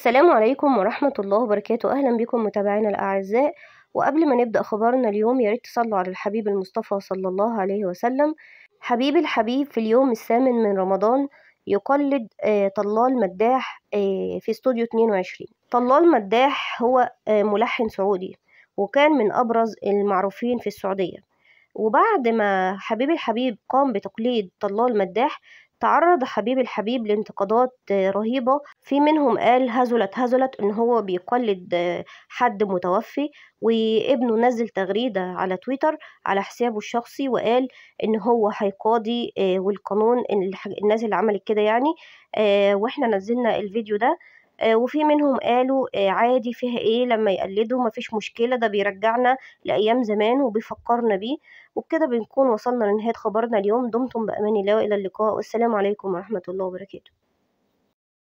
السلام عليكم ورحمة الله وبركاته أهلا بكم متابعينا الأعزاء وقبل ما نبدأ خبرنا اليوم ياريت تصلوا على الحبيب المصطفى صلى الله عليه وسلم حبيب الحبيب في اليوم الثامن من رمضان يقلد آه، طلال مداح آه، في استوديو 22 طلال مداح هو آه، ملحن سعودي وكان من أبرز المعروفين في السعودية وبعد ما حبيب الحبيب قام بتقليد طلال مداح تعرض حبيب الحبيب لانتقادات رهيبة في منهم قال هزلت هزلت ان هو بيقلد حد متوفي وابنه نزل تغريدة على تويتر على حسابه الشخصي وقال ان هو هيقاضي آه، والقانون الناس اللي عملت كده يعني آه، واحنا نزلنا الفيديو ده آه، وفي منهم قالوا آه، عادي فيها ايه لما يقلدوا مفيش مشكلة ده بيرجعنا لأيام زمان وبيفكرنا بيه وبكده بنكون وصلنا لنهاية خبرنا اليوم دمتم بأمان الله وإلى اللقاء والسلام عليكم ورحمة الله وبركاته